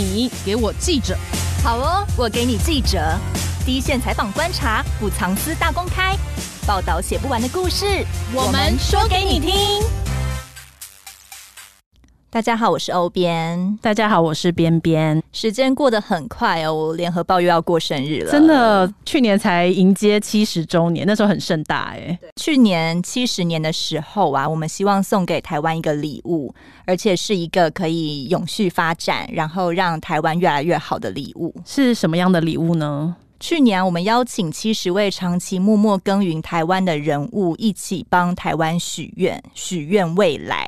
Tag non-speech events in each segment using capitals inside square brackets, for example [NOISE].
你给我记者，好哦，我给你记者，第一线采访观察，不藏私大公开，报道写不完的故事，我们说给你听。大家好，我是欧边。大家好，我是边边。时间过得很快哦，联合报又要过生日了。真的，去年才迎接七十周年，那时候很盛大哎。去年七十年的时候啊，我们希望送给台湾一个礼物，而且是一个可以永续发展，然后让台湾越来越好的礼物。是什么样的礼物呢？去年我们邀请七十位长期默默耕耘台湾的人物，一起帮台湾许愿，许愿未来。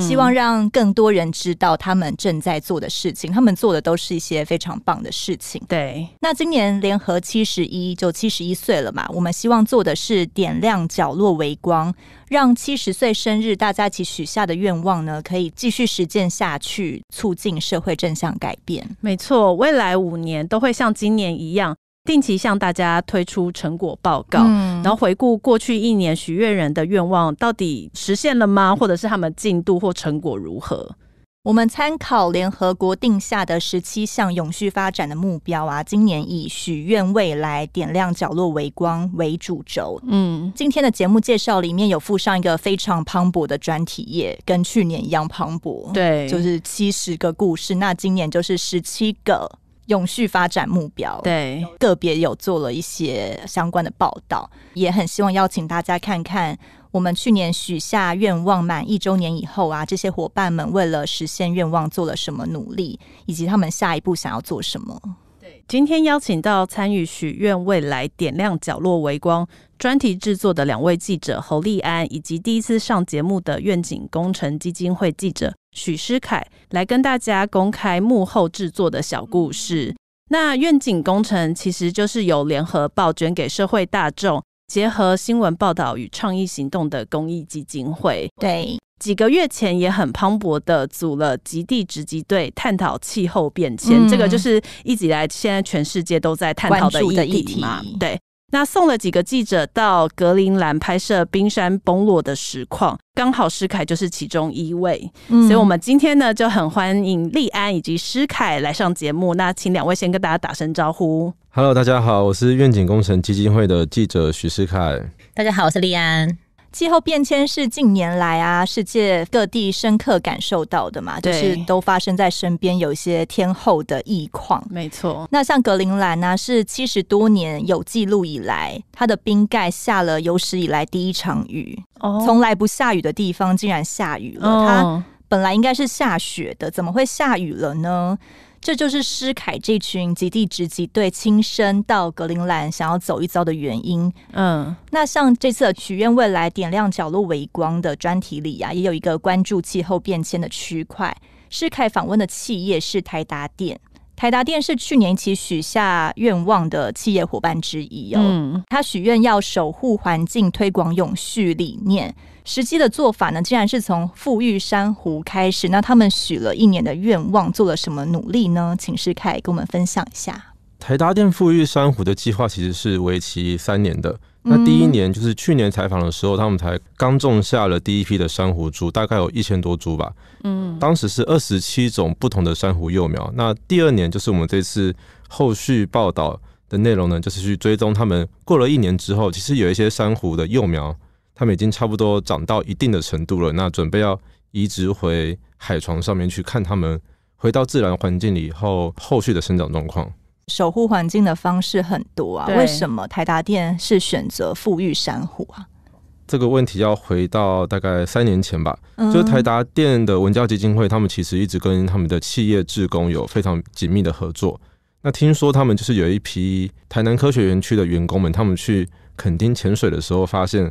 希望让更多人知道他们正在做的事情，他们做的都是一些非常棒的事情。对，那今年联合七十一就七十一岁了嘛，我们希望做的是点亮角落微光，让七十岁生日大家一起许下的愿望呢，可以继续实践下去，促进社会正向改变。没错，未来五年都会像今年一样。定期向大家推出成果报告，然后回顾过去一年许愿人的愿望到底实现了吗？或者是他们进度或成果如何？我们参考联合国定下的十七项永续发展的目标啊，今年以“许愿未来，点亮角落微光”为主轴。嗯，今天的节目介绍里面有附上一个非常磅礴的专题页，跟去年一样磅礴。对，就是七十个故事，那今年就是十七个。永续发展目标，对个别有做了一些相关的报道，也很希望邀请大家看看我们去年许下愿望满一周年以后啊，这些伙伴们为了实现愿望做了什么努力，以及他们下一步想要做什么。今天邀请到参与“许愿未来，点亮角落微光”专题制作的两位记者侯丽安，以及第一次上节目的愿景工程基金会记者许诗凯，来跟大家公开幕后制作的小故事。那愿景工程其实就是由联合报捐给社会大众，结合新闻报道与倡议行动的公益基金会。对。几个月前也很磅礴的组了极地直击队，探讨气候变迁，这个就是一直以来现在全世界都在探讨的一个议题。对，那送了几个记者到格陵兰拍摄冰山崩落的实况，刚好施凯就是其中一位，所以我们今天呢就很欢迎利安以及施凯来上节目。那请两位先跟大家打声招呼。Hello，大家好，我是愿景工程基金会的记者徐世凯。大家好，我是利安。气候变迁是近年来啊，世界各地深刻感受到的嘛，就是都发生在身边有一些天候的异况。没错，那像格陵兰呢，是七十多年有记录以来，它的冰盖下了有史以来第一场雨。哦，从来不下雨的地方竟然下雨了，它本来应该是下雪的，怎么会下雨了呢？这就是施凯这群极地直击队亲身到格陵兰想要走一遭的原因。嗯，那像这次的“许愿未来点亮角落微光”的专题里啊，也有一个关注气候变迁的区块。施凯访问的企业是台达电。台达电是去年一起许下愿望的企业伙伴之一哦，他许愿要守护环境、推广永续理念。实际的做法呢，竟然是从富裕珊瑚开始。那他们许了一年的愿望，做了什么努力呢？请示凯跟我们分享一下。台达电富裕珊瑚的计划其实是为期三年的。那第一年就是去年采访的时候，他们才刚种下了第一批的珊瑚株，大概有一千多株吧。嗯，当时是二十七种不同的珊瑚幼苗。那第二年就是我们这次后续报道的内容呢，就是去追踪他们过了一年之后，其实有一些珊瑚的幼苗，它们已经差不多长到一定的程度了，那准备要移植回海床上面去看它们回到自然环境里以后后续的生长状况。守护环境的方式很多啊，为什么台达电是选择富裕珊瑚啊？这个问题要回到大概三年前吧，就是台达电的文教基金会，他们其实一直跟他们的企业职工有非常紧密的合作。那听说他们就是有一批台南科学园区的员工们，他们去垦丁潜水的时候，发现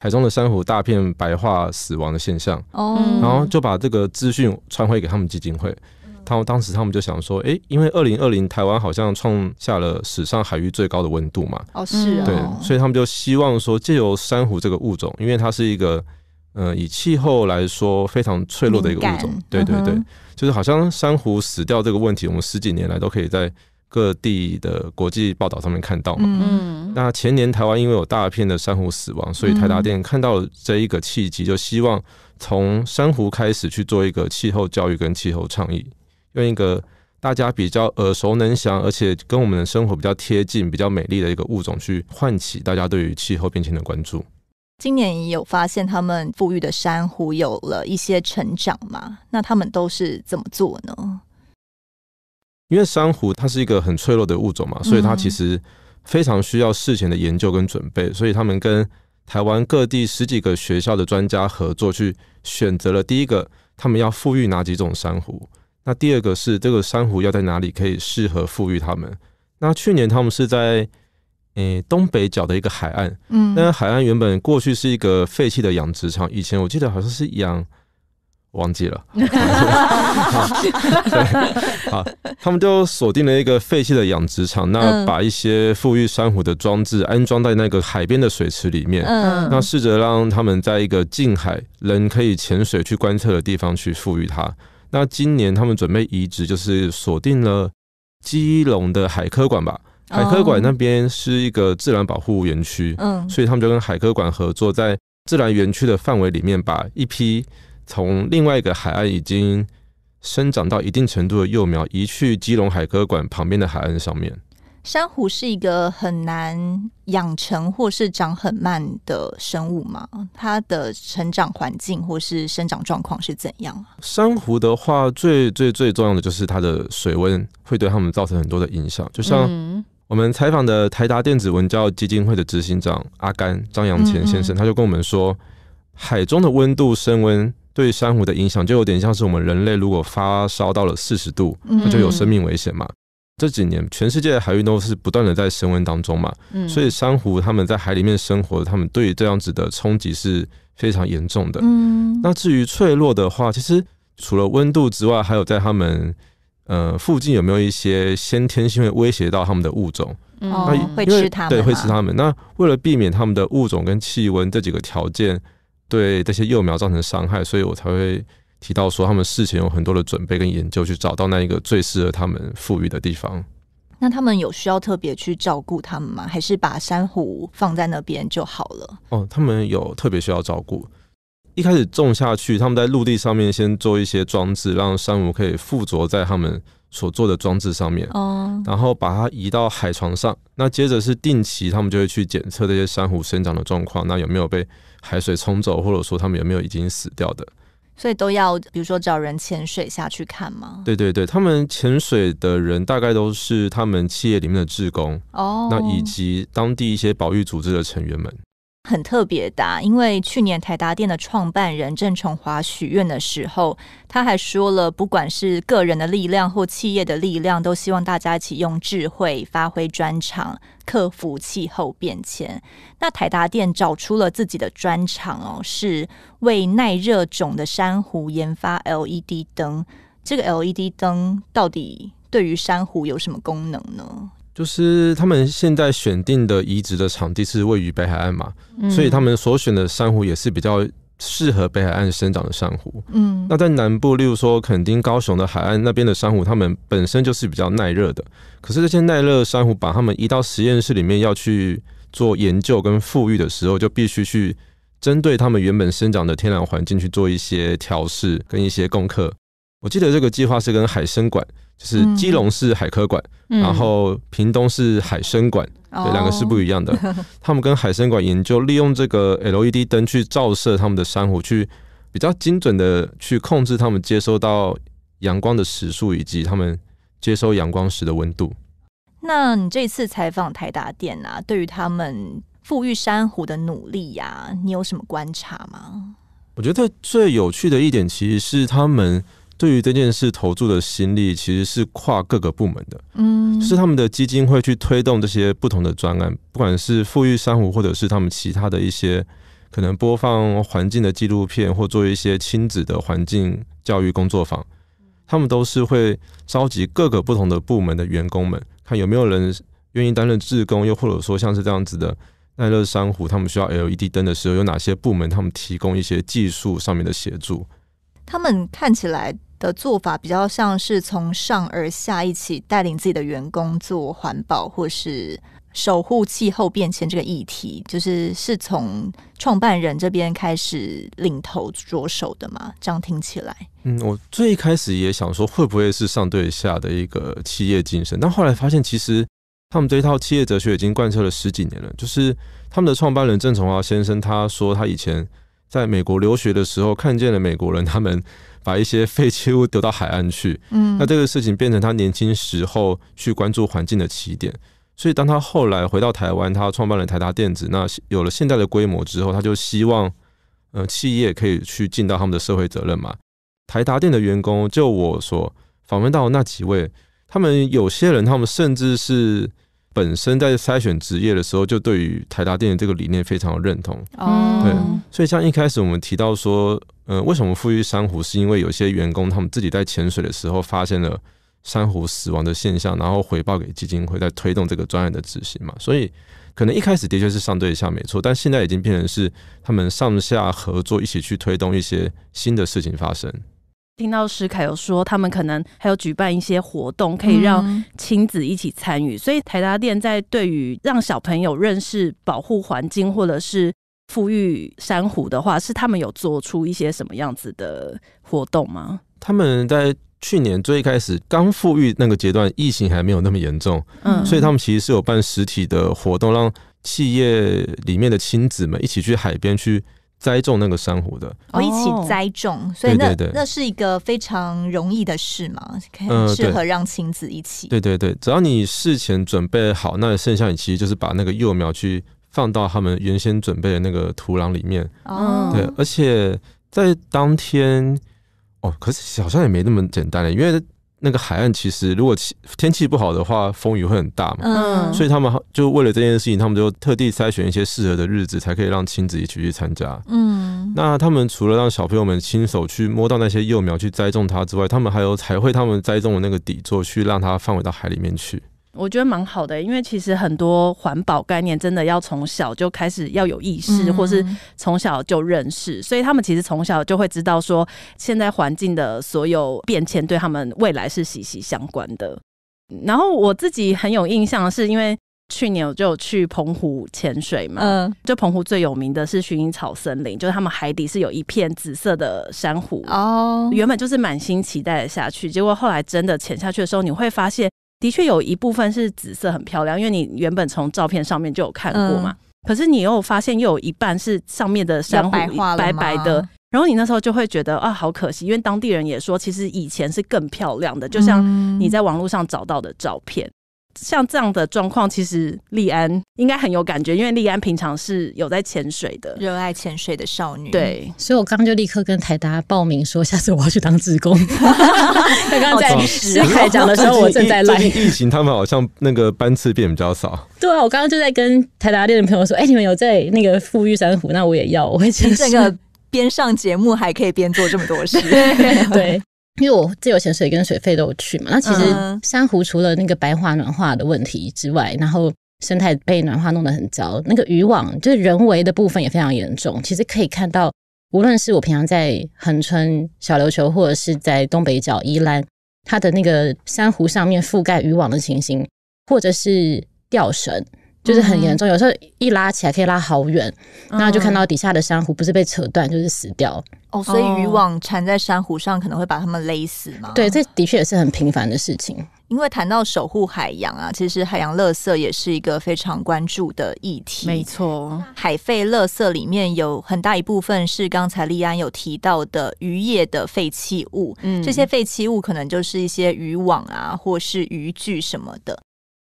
海中的珊瑚大片白化死亡的现象，哦，然后就把这个资讯传回给他们基金会。他后当时他们就想说，哎，因为二零二零台湾好像创下了史上海域最高的温度嘛，哦是，对，所以他们就希望说，借由珊瑚这个物种，因为它是一个，呃，以气候来说非常脆弱的一个物种，对对对，就是好像珊瑚死掉这个问题，我们十几年来都可以在各地的国际报道上面看到嘛，嗯，那前年台湾因为有大片的珊瑚死亡，所以台达电看到这一个契机，就希望从珊瑚开始去做一个气候教育跟气候倡议。用一个大家比较耳熟能详，而且跟我们的生活比较贴近、比较美丽的一个物种，去唤起大家对于气候变迁的关注。今年有发现他们富裕的珊瑚有了一些成长吗？那他们都是怎么做呢？因为珊瑚它是一个很脆弱的物种嘛，所以它其实非常需要事前的研究跟准备。所以他们跟台湾各地十几个学校的专家合作，去选择了第一个，他们要富裕哪几种珊瑚。那第二个是这个珊瑚要在哪里可以适合富裕它们？那去年他们是在诶东北角的一个海岸，嗯，那海岸原本过去是一个废弃的养殖场，以前我记得好像是养忘记了，[LAUGHS] [LAUGHS] 好，他们就锁定了一个废弃的养殖场，那把一些富裕珊瑚的装置安装在那个海边的水池里面，嗯，那试着让他们在一个近海人可以潜水去观测的地方去富裕它。那今年他们准备移植，就是锁定了基隆的海科馆吧？海科馆那边是一个自然保护园区，嗯，所以他们就跟海科馆合作，在自然园区的范围里面，把一批从另外一个海岸已经生长到一定程度的幼苗移去基隆海科馆旁边的海岸上面。珊瑚是一个很难养成或是长很慢的生物吗？它的成长环境或是生长状况是怎样珊瑚的话，最最最重要的就是它的水温会对它们造成很多的影响。就像我们采访的台达电子文教基金会的执行长阿甘张扬乾先生，他就跟我们说，海中的温度升温对珊瑚的影响，就有点像是我们人类如果发烧到了四十度，它就有生命危险嘛。这几年，全世界的海域都是不断的在升温当中嘛，所以珊瑚他们在海里面生活，他们对于这样子的冲击是非常严重的。嗯，那至于脆弱的话，其实除了温度之外，还有在他们呃附近有没有一些先天性会威胁到他们的物种？那会吃它们？对，会吃它们。那为了避免他们的物种跟气温这几个条件对这些幼苗造成伤害，所以我才会。提到说，他们事前有很多的准备跟研究，去找到那一个最适合他们富裕的地方。那他们有需要特别去照顾他们吗？还是把珊瑚放在那边就好了？哦，他们有特别需要照顾。一开始种下去，他们在陆地上面先做一些装置，让珊瑚可以附着在他们所做的装置上面。哦，然后把它移到海床上。那接着是定期，他们就会去检测这些珊瑚生长的状况，那有没有被海水冲走，或者说他们有没有已经死掉的？所以都要，比如说找人潜水下去看吗？对对对，他们潜水的人大概都是他们企业里面的职工哦，那以及当地一些保育组织的成员们。很特别的，因为去年台达店的创办人郑崇华许愿的时候，他还说了，不管是个人的力量或企业的力量，都希望大家一起用智慧发挥专长，克服气候变迁。那台达店找出了自己的专长哦，是为耐热种的珊瑚研发 LED 灯。这个 LED 灯到底对于珊瑚有什么功能呢？就是他们现在选定的移植的场地是位于北海岸嘛，所以他们所选的珊瑚也是比较适合北海岸生长的珊瑚。嗯，那在南部，例如说垦丁、高雄的海岸那边的珊瑚，它们本身就是比较耐热的。可是这些耐热珊瑚，把它们移到实验室里面，要去做研究跟富裕的时候，就必须去针对它们原本生长的天然环境去做一些调试跟一些功课。我记得这个计划是跟海参馆。就是基隆是海科馆，然后屏东是海生馆，对，两个是不一样的。[LAUGHS] 他们跟海生馆研究利用这个 L E D 灯去照射他们的珊瑚，去比较精准的去控制他们接收到阳光的时速以及他们接收阳光时的温度。那你这次采访台达电啊，对于他们富裕珊瑚的努力呀，你有什么观察吗？我觉得最有趣的一点其实是他们。对于这件事投注的心力，其实是跨各个部门的。嗯，是他们的基金会去推动这些不同的专案，不管是富裕珊瑚，或者是他们其他的一些可能播放环境的纪录片，或做一些亲子的环境教育工作坊，他们都是会召集各个不同的部门的员工们，看有没有人愿意担任志工，又或者说像是这样子的耐热珊瑚，他们需要 LED 灯的时候，有哪些部门他们提供一些技术上面的协助？他们看起来。的做法比较像是从上而下一起带领自己的员工做环保或是守护气候变迁这个议题，就是是从创办人这边开始领头着手的嘛？这样听起来，嗯，我最开始也想说会不会是上对下的一个企业精神，但后来发现其实他们这一套企业哲学已经贯彻了十几年了，就是他们的创办人郑崇华先生，他说他以前。在美国留学的时候，看见了美国人他们把一些废弃物丢到海岸去，嗯，那这个事情变成他年轻时候去关注环境的起点。所以，当他后来回到台湾，他创办了台达电子，那有了现在的规模之后，他就希望，呃，企业可以去尽到他们的社会责任嘛。台达电的员工，就我所访问到那几位，他们有些人，他们甚至是。本身在筛选职业的时候，就对于台达电的这个理念非常认同。哦，对，所以像一开始我们提到说，呃，为什么富裕珊瑚，是因为有些员工他们自己在潜水的时候发现了珊瑚死亡的现象，然后回报给基金会，在推动这个专案的执行嘛。所以可能一开始的确是上对下没错，但现在已经变成是他们上下合作，一起去推动一些新的事情发生。听到石凯有说，他们可能还有举办一些活动，可以让亲子一起参与。所以台达店在对于让小朋友认识保护环境，或者是富裕珊瑚的话，是他们有做出一些什么样子的活动吗？他们在去年最一开始刚富裕那个阶段，疫情还没有那么严重，嗯，所以他们其实是有办实体的活动，让企业里面的亲子们一起去海边去。栽种那个珊瑚的，哦，一起栽种，所以那那是一个非常容易的事嘛，可以适合让亲子一起。对对对，只要你事前准备好，那剩下你其实就是把那个幼苗去放到他们原先准备的那个土壤里面。哦，对，而且在当天，哦，可是好像也没那么简单因为。那个海岸其实，如果天气不好的话，风雨会很大嘛。嗯，所以他们就为了这件事情，他们就特地筛选一些适合的日子，才可以让亲子一起去参加。嗯，那他们除了让小朋友们亲手去摸到那些幼苗去栽种它之外，他们还有还会他们栽种的那个底座去让它放回到海里面去。我觉得蛮好的，因为其实很多环保概念真的要从小就开始要有意识，或是从小就认识，所以他们其实从小就会知道说，现在环境的所有变迁对他们未来是息息相关的。然后我自己很有印象，是因为去年我就去澎湖潜水嘛，嗯，就澎湖最有名的是薰衣草森林，就是他们海底是有一片紫色的珊瑚哦，原本就是满心期待的下去，结果后来真的潜下去的时候，你会发现。的确有一部分是紫色，很漂亮，因为你原本从照片上面就有看过嘛。可是你又发现又有一半是上面的珊瑚白白的，然后你那时候就会觉得啊，好可惜，因为当地人也说，其实以前是更漂亮的，就像你在网络上找到的照片。像这样的状况，其实利安应该很有感觉，因为利安平常是有在潜水的，热爱潜水的少女。对，所以我刚就立刻跟台达报名说，下次我要去当志工。[LAUGHS] 他刚刚在台讲的时候，我正在来。疫情他们好像那个班次变比较少。对啊，我刚刚就在跟台达店的朋友说，哎，你们有在那个富裕珊瑚？那我也要，我会去。这个边上节目还可以边做这么多事，对。因为我自由潜水跟水费都有去嘛，那其实珊瑚除了那个白化暖化的问题之外，然后生态被暖化弄得很糟，那个渔网就是人为的部分也非常严重。其实可以看到，无论是我平常在横村、小琉球，或者是在东北角、宜兰，它的那个珊瑚上面覆盖渔网的情形，或者是钓绳。就是很严重，有时候一拉起来可以拉好远，然后就看到底下的珊瑚不是被扯断就是死掉。哦，所以渔网缠在珊瑚上可能会把它们勒死吗？对，这的确也是很频繁的事情。因为谈到守护海洋啊，其实海洋垃圾也是一个非常关注的议题。没错，海废垃圾里面有很大一部分是刚才利安有提到的渔业的废弃物。嗯，这些废弃物可能就是一些渔网啊，或是渔具什么的。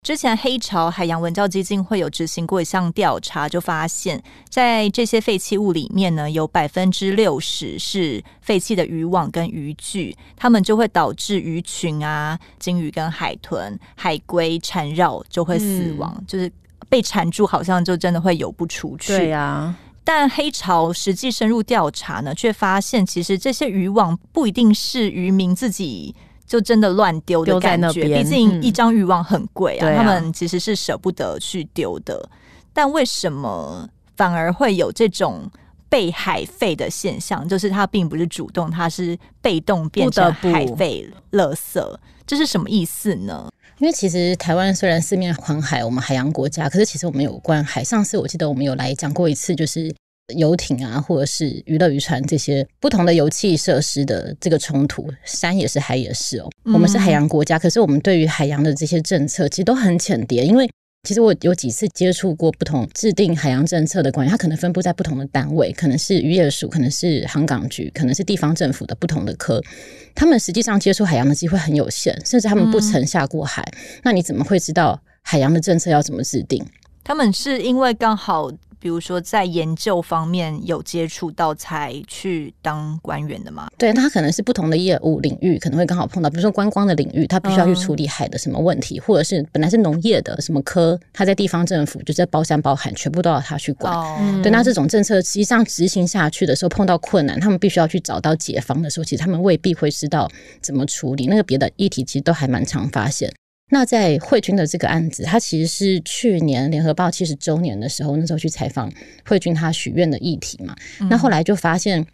之前黑潮海洋文教基金会有执行过一项调查，就发现，在这些废弃物里面呢，有百分之六十是废弃的渔网跟渔具，它们就会导致鱼群啊、鲸鱼跟海豚、海龟缠绕就会死亡，就是被缠住，好像就真的会游不出去。对啊，但黑潮实际深入调查呢，却发现其实这些渔网不一定是渔民自己。就真的乱丢的感觉，毕竟一张欲望很贵啊，他们其实是舍不得去丢的。但为什么反而会有这种被海废的现象？就是它并不是主动，它是被动变成海废、垃圾，这是什么意思呢？因为其实台湾虽然四面环海，我们海洋国家，可是其实我们有关海。上次我记得我们有来讲过一次，就是。游艇啊，或者是娱乐渔船这些不同的油气设施的这个冲突，山也是，海也是哦。我们是海洋国家，可是我们对于海洋的这些政策其实都很浅碟。因为其实我有几次接触过不同制定海洋政策的官员，他可能分布在不同的单位，可能是渔业署，可能是航港局，可能是地方政府的不同的科，他们实际上接触海洋的机会很有限，甚至他们不曾下过海。那你怎么会知道海洋的政策要怎么制定？他们是因为刚好。比如说，在研究方面有接触到才去当官员的吗？对他可能是不同的业务领域，可能会刚好碰到。比如说，观光的领域，他必须要去处理海的什么问题，或者是本来是农业的什么科，他在地方政府就在包山包海，全部都要他去管。对，那这种政策实际上执行下去的时候碰到困难，他们必须要去找到解方的时候，其实他们未必会知道怎么处理那个别的议题，其实都还蛮常发现。那在慧君的这个案子，他其实是去年联合报七十周年的时候，那时候去采访慧君，他许愿的议题嘛。那后来就发现，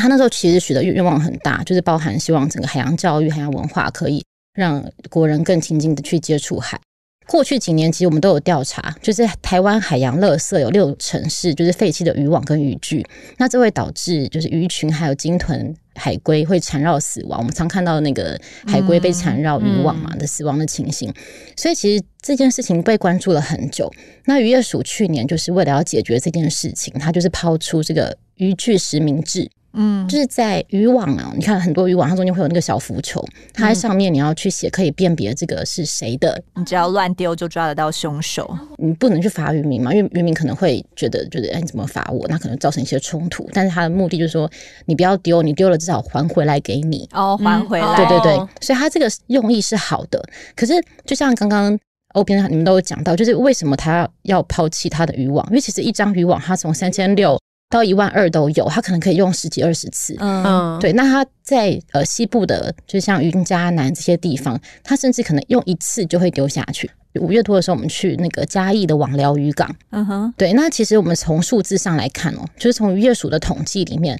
他那时候其实许的愿愿望很大，就是包含希望整个海洋教育、海洋文化可以让国人更亲近的去接触海。过去几年，其实我们都有调查，就是台湾海洋垃圾有六成是就是废弃的渔网跟渔具，那这会导致就是鱼群还有鲸豚。海龟会缠绕死亡，我们常看到那个海龟被缠绕渔网嘛的死亡的情形，所以其实这件事情被关注了很久。那渔业署去年就是为了要解决这件事情，它就是抛出这个渔具实名制。嗯，就是在渔网啊，你看很多渔网，它中间会有那个小浮球，它上面你要去写，可以辨别这个是谁的。你只要乱丢，就抓得到凶手。你不能去罚渔民嘛，因为渔民可能会觉得，觉得哎你怎么罚我？那可能造成一些冲突。但是他的目的就是说，你不要丢，你丢了至少还回来给你哦，还回来。对对对，所以他这个用意是好的。可是就像刚刚欧 B 你们都有讲到，就是为什么他要抛弃他的渔网？因为其实一张渔网，它从三千六。到一万二都有，它可能可以用十几二十次。嗯，对。那它在呃西部的，就像云嘉南这些地方，它甚至可能用一次就会丢下去。五月多的时候，我们去那个嘉义的网寮渔港。嗯哼，对。那其实我们从数字上来看哦，就是从渔业署的统计里面，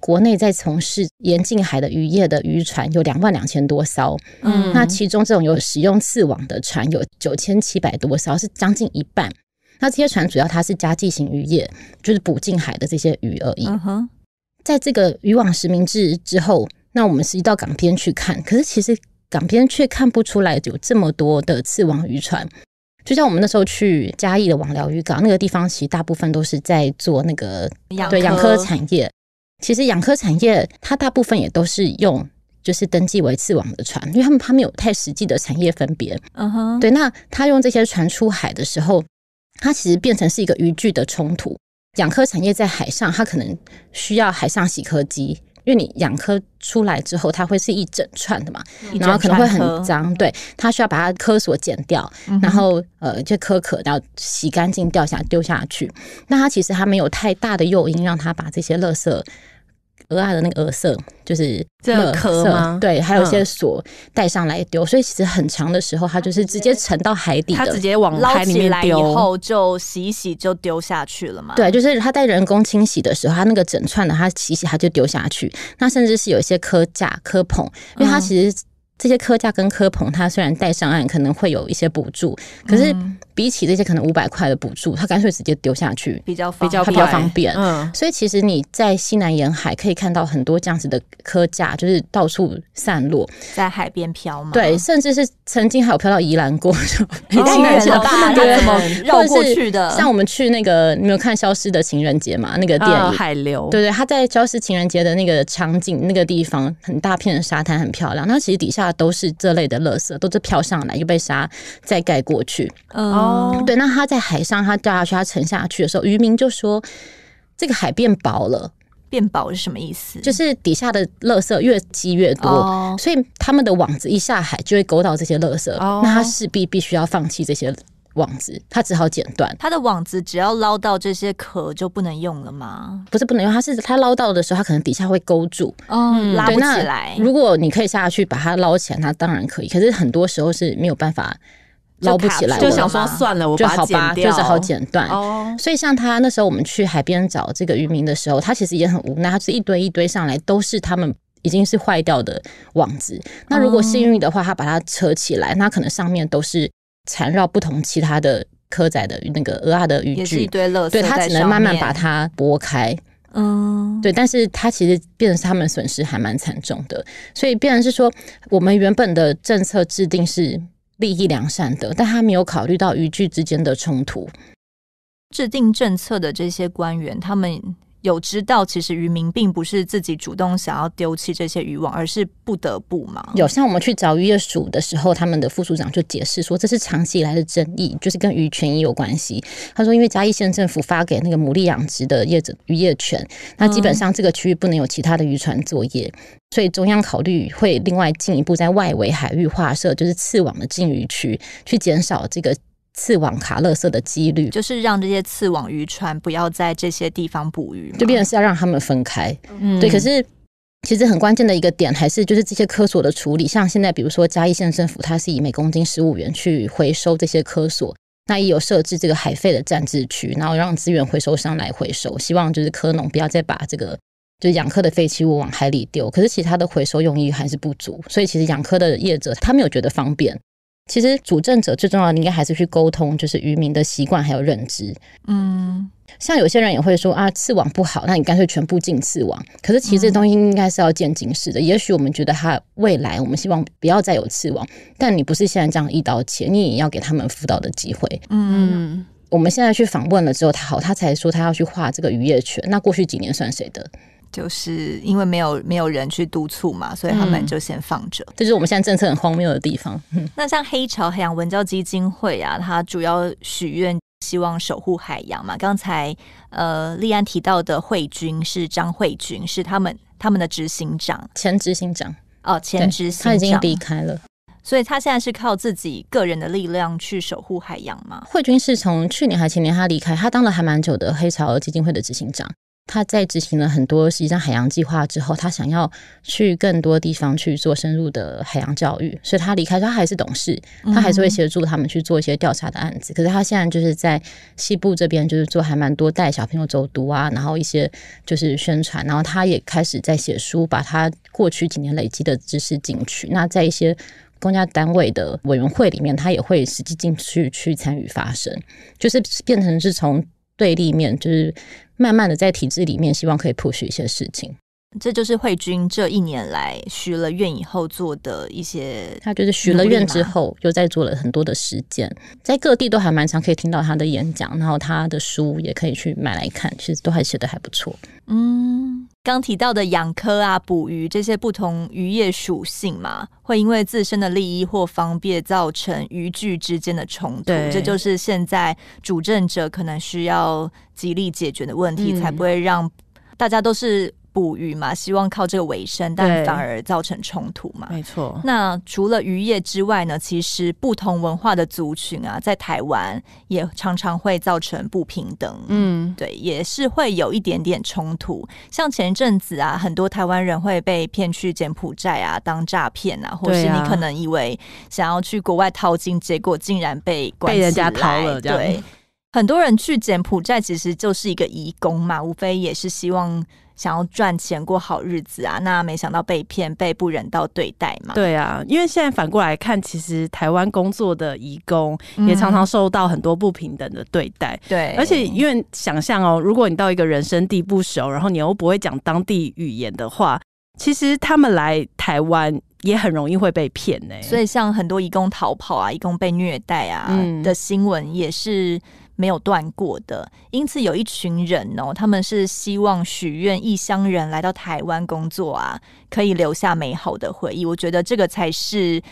国内在从事沿近海的渔业的渔船有两万两千多艘。嗯，那其中这种有使用刺网的船有九千七百多艘，是将近一半。那这些船主要它是家计型渔业，就是捕近海的这些鱼而已。在这个渔网实名制之后，那我们是移到港边去看，可是其实港边却看不出来有这么多的刺网渔船。就像我们那时候去嘉义的网寮渔港那个地方，其实大部分都是在做那个养对养科产业。其实养科产业它大部分也都是用就是登记为刺网的船，因为他们他们有太实际的产业分别。嗯哼，对，那他用这些船出海的时候。它其实变成是一个渔具的冲突。养科产业在海上，它可能需要海上洗科机，因为你养科出来之后，它会是一整串的嘛，然后可能会很脏，对，它需要把它科所剪掉，然后呃，就科壳，然洗干净掉下丢下去。那它其实它没有太大的诱因让它把这些垃圾。鹅啊的那个鹅色，就是这壳吗？对，还有一些锁带上来丢，所以其实很长的时候，它就是直接沉到海底的，它直接往海里面丢，后就洗一洗就丢下去了嘛。对，就是它在人工清洗的时候，它那个整串的，它洗洗它就丢下去。那甚至是有一些壳架、壳棚，因为它其实这些壳架跟壳棚，它虽然带上岸可能会有一些补助，可是。比起这些可能五百块的补助，他干脆直接丢下去，比较比较比较方便。嗯，所以其实你在西南沿海可以看到很多这样子的科架，就是到处散落，在海边飘。对，甚至是曾经还有漂到宜兰过，情人节的感觉，绕过去的。像我们去那个，你有看《消失的情人节》嘛？那个电影，海流，对对，他在《消失情人节》的那个场景，那个地方很大片的沙滩，很漂亮。那其实底下都是这类的垃圾，都是漂上来又被沙再盖过去。嗯。哦，对，那他在海上，他掉下去，他沉下去的时候，渔民就说这个海变薄了。变薄是什么意思？就是底下的垃圾越积越多，所以他们的网子一下海就会勾到这些垃圾。那他势必必须要放弃这些网子，他只好剪断。他的网子只要捞到这些壳就不能用了吗？不是不能用，他是他捞到的时候，他可能底下会勾住，拉不起来。如果你可以下去把它捞起来，那当然可以。可是很多时候是没有办法。捞不起来，就想说算了，我就好拔掉，好剪断。所以像他那时候，我们去海边找这个渔民的时候，他其实也很无奈。他是一堆一堆上来，都是他们已经是坏掉的网子。那如果幸运的话，他把它扯起来，那可能上面都是缠绕不同其他的科仔的那个厄尔的渔具，一堆垃圾。对，他只能慢慢把它拨开。嗯，对。但是他其实变是他们损失还蛮惨重的。所以变然是说，我们原本的政策制定是。利益良善的，但他没有考虑到渔具之间的冲突，制定政策的这些官员，他们。有知道，其实渔民并不是自己主动想要丢弃这些渔网，而是不得不嘛。有像我们去找渔业署的时候，他们的副署长就解释说，这是长期以来的争议，就是跟渔权有关系。他说，因为嘉义县政府发给那个牡蛎养殖的业者渔业权，那基本上这个区域不能有其他的渔船作业，所以中央考虑会另外进一步在外围海域划设，就是刺网的禁渔区，去减少这个。刺网卡勒色的几率，就是让这些刺网渔船不要在这些地方捕鱼，就变成是要让他们分开。嗯，对。可是其实很关键的一个点，还是就是这些科索的处理。像现在，比如说嘉义县政府，它是以每公斤十五元去回收这些科索，那也有设置这个海废的暂置区，然后让资源回收商来回收，希望就是科农不要再把这个就养科的废弃物往海里丢。可是其他的回收用意还是不足，所以其实养科的业者他没有觉得方便。其实主政者最重要的应该还是去沟通，就是渔民的习惯还有认知。嗯，像有些人也会说啊，刺网不好，那你干脆全部禁刺网。可是其实这东西应该是要渐进式的。也许我们觉得他未来我们希望不要再有刺网，但你不是现在这样一刀切，你也要给他们辅导的机会。嗯，我们现在去访问了之后，他好，他才说他要去划这个渔业权。那过去几年算谁的？就是因为没有没有人去督促嘛，所以他们就先放着。这就是我们现在政策很荒谬的地方。那像黑潮海洋文教基金会啊，它主要许愿希望守护海洋嘛。刚才呃，立安提到的慧君是张慧君，是他们他们的执行长，前执行长哦，前执行他已经离开了，所以他现在是靠自己个人的力量去守护海洋嘛。慧君是从去年还前年他离开，他当了还蛮久的黑潮基金会的执行长。他在执行了很多实际上海洋计划之后，他想要去更多地方去做深入的海洋教育，所以他离开，他还是董事，他还是会协助他们去做一些调查的案子。可是他现在就是在西部这边，就是做还蛮多带小朋友走读啊，然后一些就是宣传，然后他也开始在写书，把他过去几年累积的知识进去。那在一些公家单位的委员会里面，他也会实际进去去参与发声，就是变成是从。对立面就是慢慢的在体制里面，希望可以 push 一些事情。这就是慧君这一年来许了愿以后做的一些。他就是许了愿之后，又在做了很多的实践，在各地都还蛮常可以听到他的演讲，然后他的书也可以去买来看，其实都还写的还不错。嗯。刚提到的养科啊、捕鱼这些不同渔业属性嘛，会因为自身的利益或方便造成渔具之间的冲突，这就是现在主政者可能需要极力解决的问题，才不会让大家都是。富裕嘛，希望靠这个为生，但反而造成冲突嘛。没错。那除了渔业之外呢？其实不同文化的族群啊，在台湾也常常会造成不平等。嗯，对，也是会有一点点冲突。像前一阵子啊，很多台湾人会被骗去柬埔寨啊当诈骗啊，或是你可能以为想要去国外淘金，结果竟然被被人家淘了。对，很多人去柬埔寨其实就是一个移工嘛，无非也是希望。想要赚钱过好日子啊，那没想到被骗被不人道对待嘛。对啊，因为现在反过来看，其实台湾工作的移工也常常受到很多不平等的对待。对，而且因为想象哦，如果你到一个人生地不熟，然后你又不会讲当地语言的话，其实他们来台湾也很容易会被骗呢。所以像很多义工逃跑啊，义工被虐待啊的新闻也是。没有断过的，因此有一群人哦，他们是希望许愿异乡人来到台湾工作啊，可以留下美好的回忆。我觉得这个才是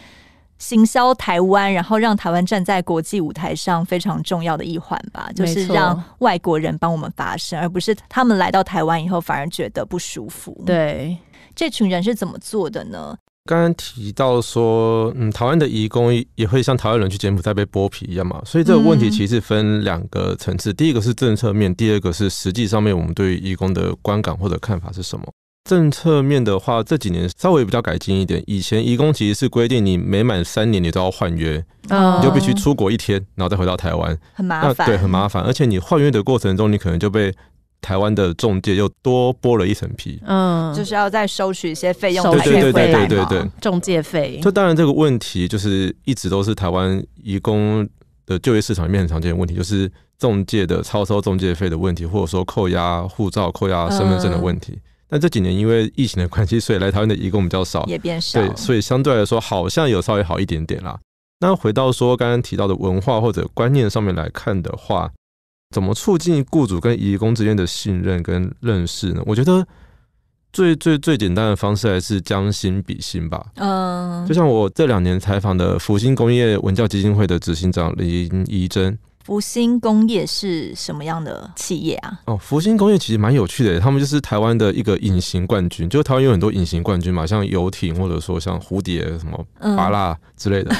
行销台湾，然后让台湾站在国际舞台上非常重要的一环吧，就是让外国人帮我们发声，而不是他们来到台湾以后反而觉得不舒服。对，这群人是怎么做的呢？刚刚提到说，嗯，台湾的移工也会像台湾人去柬埔寨被剥皮一样嘛，所以这个问题其实分两个层次，第一个是政策面，第二个是实际上面我们对于移工的观感或者看法是什么。政策面的话，这几年稍微比较改进一点，以前移工其实是规定你每满三年你都要换约，你就必须出国一天，然后再回到台湾，很麻烦，对，很麻烦，而且你换约的过程中，你可能就被。台湾的中介又多剥了一层皮，嗯，就是要再收取一些费用，对对对，中介费。就当然这个问题，就是一直都是台湾移工的就业市场里面很常见的问题，就是中介的超收中介费的问题，或者说扣押护照、扣押身份证的问题。但这几年因为疫情的关系，所以来台湾的移工比较少，也变少，对，所以相对来说好像有稍微好一点点啦。那回到说刚刚提到的文化或者观念上面来看的话。怎么促进雇主跟义工之间的信任跟认识呢？我觉得最最最简单的方式还是将心比心吧。嗯，就像我这两年采访的福星工业文教基金会的执行长林怡珍。福星工业是什么样的企业啊？哦，福星工业其实蛮有趣的，他们就是台湾的一个隐形冠军。就台湾有很多隐形冠军嘛，像游艇或者说像蝴蝶什么巴拉之类的。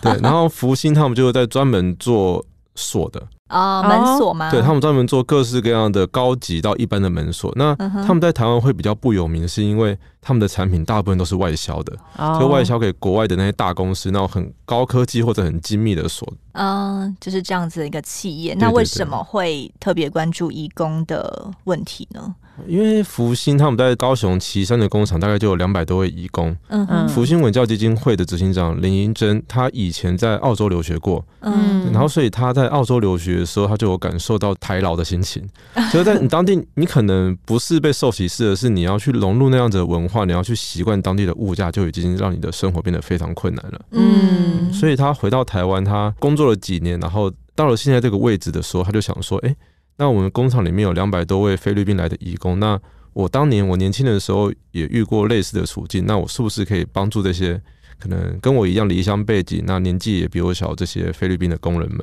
对，然后福星他们就是在专门做锁的。啊，门锁吗？对，他们专门做各式各样的高级到一般的门锁。那他们在台湾会比较不有名，是因为他们的产品大部分都是外销的，就外销给国外的那些大公司，那种很高科技或者很精密的锁。嗯，就是这样子的一个企业。那为什么会特别关注义工的问题呢？因为福星他们在高雄旗山的工厂大概就有两百多位义工。嗯嗯，福星文教基金会的执行长林银珍，他以前在澳洲留学过。嗯，然后所以他在澳洲留学。有时候他就有感受到抬劳的心情，就 [LAUGHS] 在你当地，你可能不是被受歧视而是你要去融入那样子的文化，你要去习惯当地的物价，就已经让你的生活变得非常困难了。嗯，所以他回到台湾，他工作了几年，然后到了现在这个位置的时候，他就想说：“哎，那我们工厂里面有两百多位菲律宾来的义工，那我当年我年轻的时候也遇过类似的处境，那我是不是可以帮助这些可能跟我一样离乡背景、那年纪也比我小这些菲律宾的工人们？”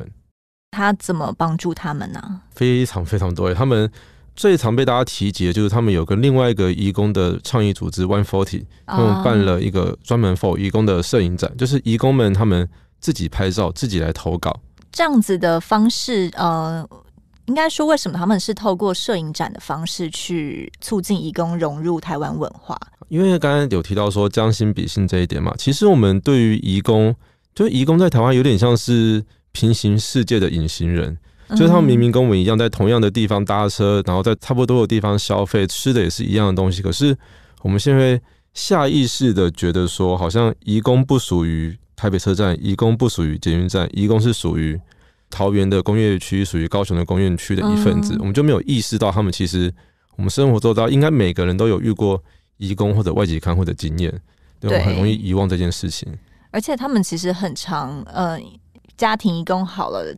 他怎么帮助他们呢？非常非常多，他们最常被大家提及的就是他们有跟另外一个义工的倡议组织 One Forty，他们办了一个专门 for 义工的摄影展，就是义工们他们自己拍照，自己来投稿，这样子的方式，呃，应该说为什么他们是透过摄影展的方式去促进义工融入台湾文化？因为刚刚有提到说将心比心这一点嘛，其实我们对于义工，就义工在台湾有点像是。平行世界的隐形人，就是他们明明跟我们一样，在同样的地方搭车，然后在差不多的地方消费，吃的也是一样的东西。可是我们现在下意识的觉得说，好像移工不属于台北车站，移工不属于捷运站，移工是属于桃园的工业区，属于高雄的工业区的一份子。我们就没有意识到，他们其实我们生活做到，应该每个人都有遇过移工或者外籍看护的经验，对我们很容易遗忘这件事情。而且他们其实很长，呃。家庭一共好了，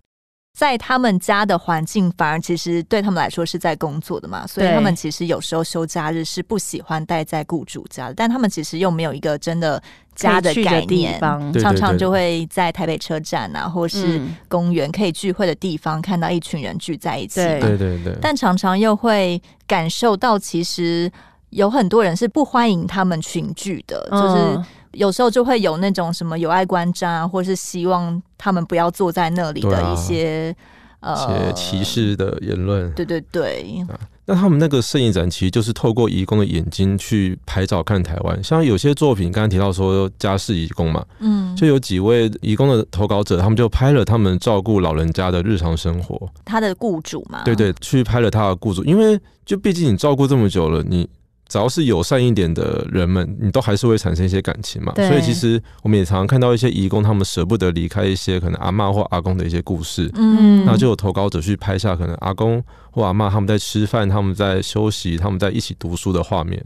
在他们家的环境反而其实对他们来说是在工作的嘛，所以他们其实有时候休假日是不喜欢待在雇主家，的，但他们其实又没有一个真的家的概念，常常就会在台北车站啊，或是公园可以聚会的地方，看到一群人聚在一起，对对对，但常常又会感受到，其实有很多人是不欢迎他们群聚的，就是有时候就会有那种什么友爱观战啊，或是希望。他们不要坐在那里的一些呃歧视的言论，对对对。那他们那个摄影展其实就是透过义工的眼睛去拍照看台湾，像有些作品刚刚提到说家事义工嘛，嗯，就有几位义工的投稿者，他们就拍了他们照顾老人家的日常生活，他的雇主嘛，对对，去拍了他的雇主，因为就毕竟你照顾这么久了，你。只要是友善一点的人们，你都还是会产生一些感情嘛。所以其实我们也常常看到一些义工，他们舍不得离开一些可能阿妈或阿公的一些故事。嗯，那就有投稿者去拍下可能阿公或阿妈他们在吃饭、他们在休息、他们在一起读书的画面。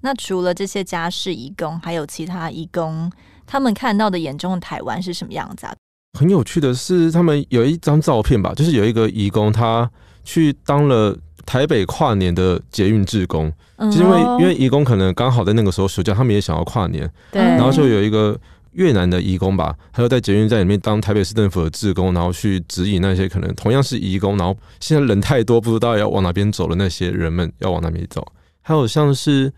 那除了这些家事义工，还有其他义工，他们看到的眼中的台湾是什么样子啊？很有趣的是，他们有一张照片吧，就是有一个义工他去当了。台北跨年的捷运志工，就因为因为义工可能刚好在那个时候暑假，他们也想要跨年，对，然后就有一个越南的义工吧，他就在捷运站里面当台北市政府的志工，然后去指引那些可能同样是义工，然后现在人太多，不知道要往哪边走的那些人们要往哪边走。还有像是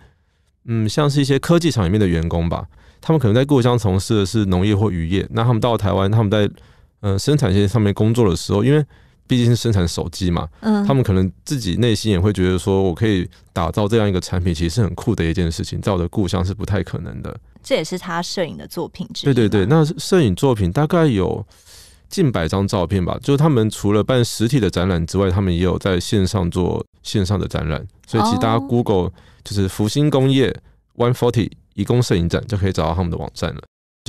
嗯，像是一些科技厂里面的员工吧，他们可能在故乡从事的是农业或渔业，那他们到台湾，他们在嗯生产线上面工作的时候，因为。毕竟是生产手机嘛，嗯，他们可能自己内心也会觉得说，我可以打造这样一个产品，其实是很酷的一件事情，在我的故乡是不太可能的。这也是他摄影的作品之一。对对对，那摄影作品大概有近百张照片吧。就是他们除了办实体的展览之外，他们也有在线上做线上的展览。所以其实大家 Google 就是福星工业 One Forty 移工摄影展，就可以找到他们的网站了。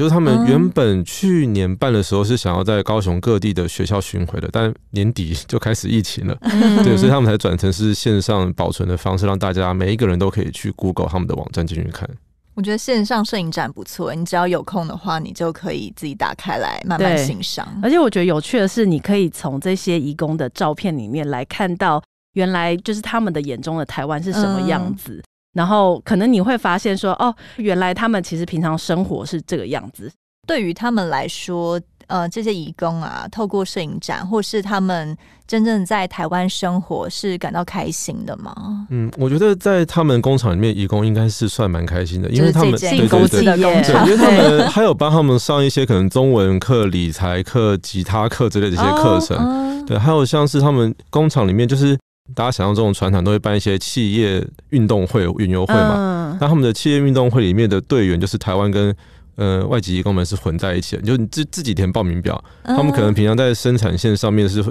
就是他们原本去年办的时候是想要在高雄各地的学校巡回的，但年底就开始疫情了，对，所以他们才转成是线上保存的方式，让大家每一个人都可以去 Google 他们的网站进去看。我觉得线上摄影展不错，你只要有空的话，你就可以自己打开来慢慢欣赏。而且我觉得有趣的是，你可以从这些义工的照片里面来看到原来就是他们的眼中的台湾是什么样子。然后可能你会发现说，哦，原来他们其实平常生活是这个样子。对于他们来说，呃，这些义工啊，透过摄影展，或是他们真正在台湾生活，是感到开心的吗？嗯，我觉得在他们工厂里面，义工应该是算蛮开心的，因为他们辛苦企业，对，因为他们还有帮他们上一些可能中文课、理财课、吉他课之类的一些课程。对，还有像是他们工厂里面就是。大家想象这种传统都会办一些企业运动会、运游会嘛？那他们的企业运动会里面的队员就是台湾跟呃外籍义工们是混在一起，的，就是自自己填报名表。他们可能平常在生产线上面是，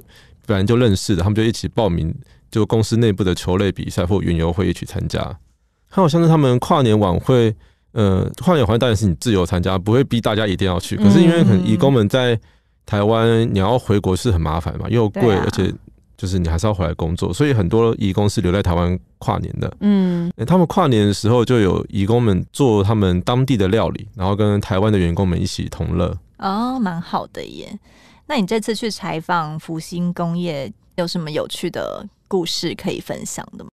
本来就认识的，他们就一起报名，就公司内部的球类比赛或运游会一起参加。还有像是他们跨年晚会，呃，跨年晚会当然是你自由参加，不会逼大家一定要去。可是因为可能义工们在台湾，你要回国是很麻烦嘛，又贵，而且。就是你还是要回来工作，所以很多义工是留在台湾跨年的。嗯，他们跨年的时候就有义工们做他们当地的料理，然后跟台湾的员工们一起同乐。哦，蛮好的耶。那你这次去采访福星工业有什么有趣的故事可以分享的吗？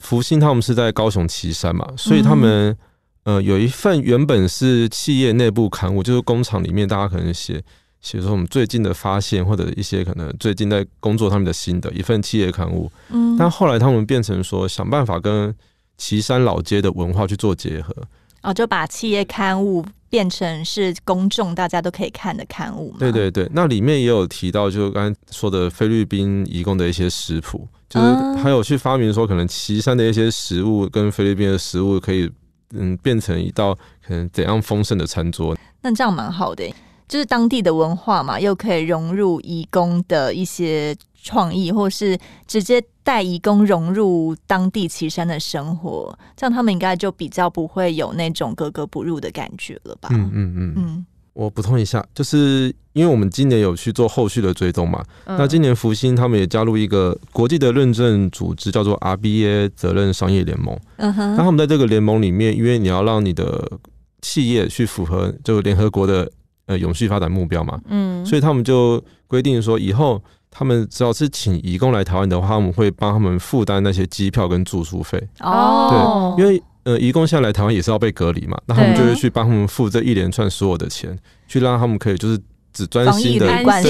福星他们是在高雄旗山嘛，所以他们呃有一份原本是企业内部刊物，就是工厂里面大家可能写。其实我们最近的发现，或者一些可能最近在工作他们的新的一份企业刊物，嗯，但后来他们变成说想办法跟岐山老街的文化去做结合，哦，就把企业刊物变成是公众大家都可以看的刊物，对对对，那里面也有提到，就是刚才说的菲律宾移工的一些食谱，就是还有去发明说可能岐山的一些食物跟菲律宾的食物可以嗯变成一道可能怎样丰盛的餐桌，那这样蛮好的。就是当地的文化嘛，又可以融入移工的一些创意，或是直接带移工融入当地岐山的生活，这样他们应该就比较不会有那种格格不入的感觉了吧？嗯嗯嗯嗯。我补充一下，就是因为我们今年有去做后续的追踪嘛，那今年福星他们也加入一个国际的认证组织，叫做 RBA 责任商业联盟。嗯哼。那他们在这个联盟里面，因为你要让你的企业去符合就联合国的。呃，永续发展目标嘛，嗯，所以他们就规定说，以后他们只要是请移工来台湾的话，我们会帮他们负担那些机票跟住宿费哦。对，因为呃，移工下来台湾也是要被隔离嘛，那他们就会去帮他们付这一连串所有的钱，去让他们可以就是只专心的对对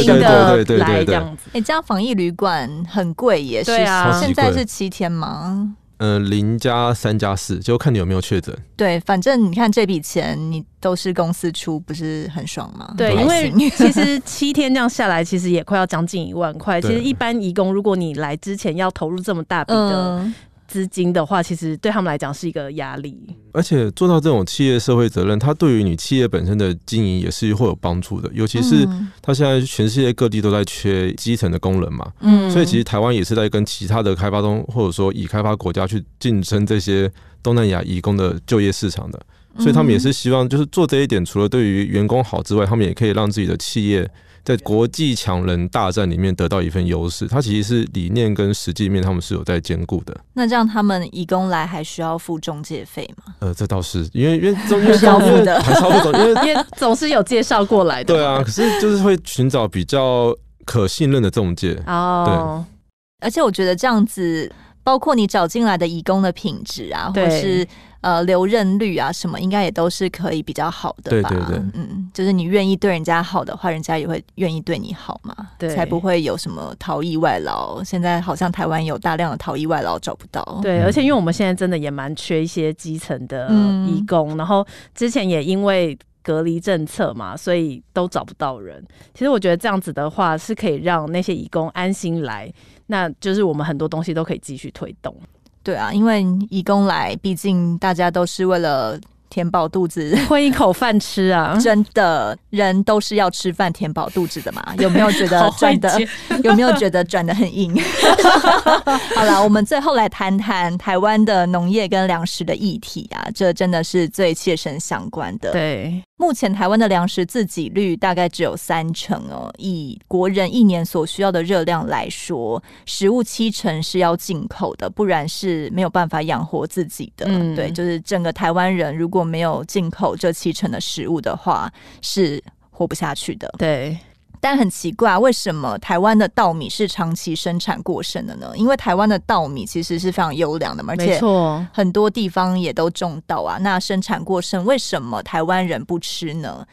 对对对，这样子。哎，这样防疫旅馆很贵也是，对啊，现在是七天吗？呃，零加三加四，就看你有没有确诊。对，反正你看这笔钱，你都是公司出，不是很爽吗？对，因为其实七天这样下来，其实也快要将近一万块。其实一般义工，如果你来之前要投入这么大笔的。资金的话，其实对他们来讲是一个压力。而且做到这种企业社会责任，它对于你企业本身的经营也是会有帮助的。尤其是它现在全世界各地都在缺基层的工人嘛，嗯，所以其实台湾也是在跟其他的开发中，或者说已开发国家去竞争这些东南亚移工的就业市场的。所以他们也是希望，就是做这一点，除了对于员工好之外，他们也可以让自己的企业。在国际强人大战里面得到一份优势，它其实是理念跟实际面他们是有在兼顾的。那这样他们移工来还需要付中介费吗？呃，这倒是因为因为因为因的，还差不多，因为因为 [LAUGHS] [LAUGHS] 总是有介绍过来的。对啊，可是就是会寻找比较可信任的中介哦。对，而且我觉得这样子。包括你找进来的义工的品质啊，或者是呃留任率啊什么，应该也都是可以比较好的吧？对对对，嗯，就是你愿意对人家好的话，人家也会愿意对你好嘛，才不会有什么逃逸外劳。现在好像台湾有大量的逃逸外劳找不到，对，而且因为我们现在真的也蛮缺一些基层的义工，然后之前也因为隔离政策嘛，所以都找不到人。其实我觉得这样子的话，是可以让那些义工安心来。那就是我们很多东西都可以继续推动，对啊，因为义工来，毕竟大家都是为了。填饱肚子，混一口饭吃啊！[LAUGHS] 真的，人都是要吃饭填饱肚子的嘛？[LAUGHS] 有没有觉得转的 [LAUGHS] 有没有觉得转的很硬？好了，我们最后来谈谈台湾的农业跟粮食的议题啊，这真的是最切身相关的。对，目前台湾的粮食自给率大概只有三成哦。以国人一年所需要的热量来说，食物七成是要进口的，不然是没有办法养活自己的。嗯，对，就是整个台湾人如果没有进口这七成的食物的话，是活不下去的。对，但很奇怪，为什么台湾的稻米是长期生产过剩的呢？因为台湾的稻米其实是非常优良的，而且很多地方也都种稻啊。那生产过剩，为什么台湾人不吃呢？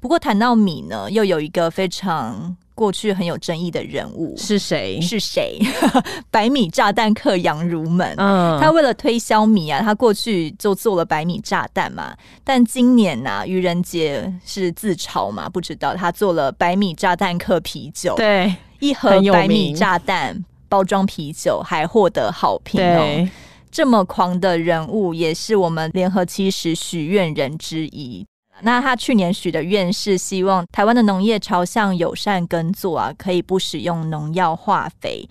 不过谈到米呢，又有一个非常。过去很有争议的人物是谁？是谁？[LAUGHS] 百米炸弹客杨如门，嗯，他为了推销米啊，他过去就做了百米炸弹嘛。但今年呐，愚人节是自嘲嘛，不知道他做了百米炸弹克啤酒，对，一盒百米炸弹包装啤酒还获得好评哦。这么狂的人物，也是我们联合七十许愿人之一。那他去年许的愿是希望台湾的农业朝向友善耕作啊，可以不使用农药化肥。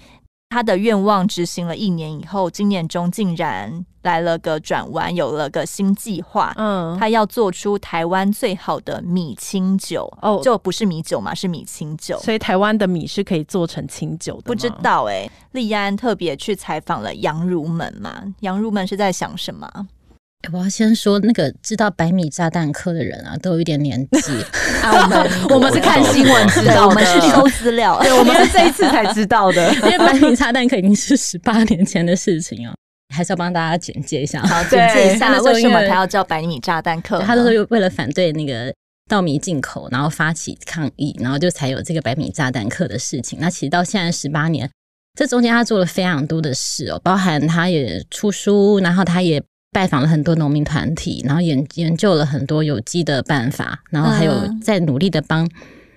他的愿望执行了一年以后，今年中竟然来了个转弯，有了个新计划。嗯，他要做出台湾最好的米清酒哦，就不是米酒嘛，是米清酒。所以台湾的米是可以做成清酒的。不知道哎，利安特别去采访了杨如门嘛，杨如门是在想什么？我要先说那个知道“百米炸弹客”的人啊，都有一点年纪啊。我 [LAUGHS] 们 [LAUGHS] 我们是看新闻知道的，我们是搜资料，对，我们是这一次才知道的。[LAUGHS] 因为“百米炸弹客”已经是十八年前的事情哦，还是要帮大家简介一下，好，简介一下为什么他要叫“百米炸弹客”。他都是为了反对那个稻米进口，然后发起抗议，然后就才有这个“百米炸弹客”的事情。那其实到现在十八年，这中间他做了非常多的事哦，包含他也出书，然后他也。拜访了很多农民团体，然后研研究了很多有机的办法，然后还有在努力的帮。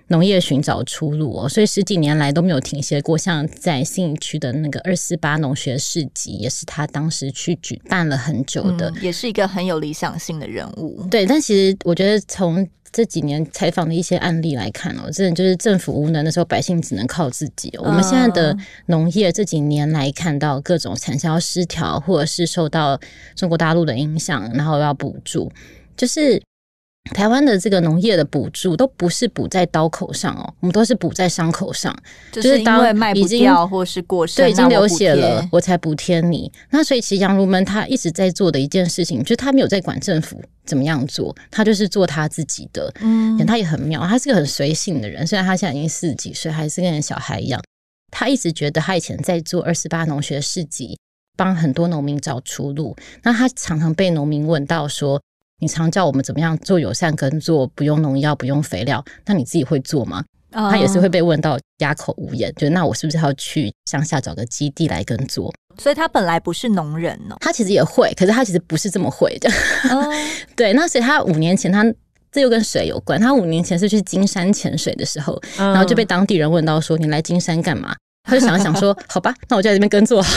农业寻找出路哦，所以十几年来都没有停歇过。像在信义区的那个二四八农学市集，也是他当时去举办了很久的，也是一个很有理想性的人物。对，但其实我觉得从这几年采访的一些案例来看哦，真的就是政府无能的时候，百姓只能靠自己。我们现在的农业这几年来看到各种产销失调，或者是受到中国大陆的影响，然后要补助，就是。台湾的这个农业的补助都不是补在刀口上哦，我们都是补在伤口上，就是因为卖不掉或是过剩，对，已经流血了，我才补贴你。那所以其实杨如门他一直在做的一件事情，就是他没有在管政府怎么样做，他就是做他自己的。嗯，他也很妙，他是个很随性的人，虽然他现在已经四十几岁，还是跟小孩一样。他一直觉得他以前在做二十八农学市集，帮很多农民找出路。那他常常被农民问到说。你常教我们怎么样做友善耕作，不用农药、不用肥料，那你自己会做吗？他也是会被问到哑口无言，就那我是不是要去乡下找个基地来耕作？所以他本来不是农人呢，他其实也会，可是他其实不是这么会的。[LAUGHS] 对，那所以他五年前他这又跟水有关，他五年前是去金山潜水的时候，然后就被当地人问到说你来金山干嘛？他就想了想说：“ [LAUGHS] 好吧，那我就在这边耕作。[LAUGHS] ”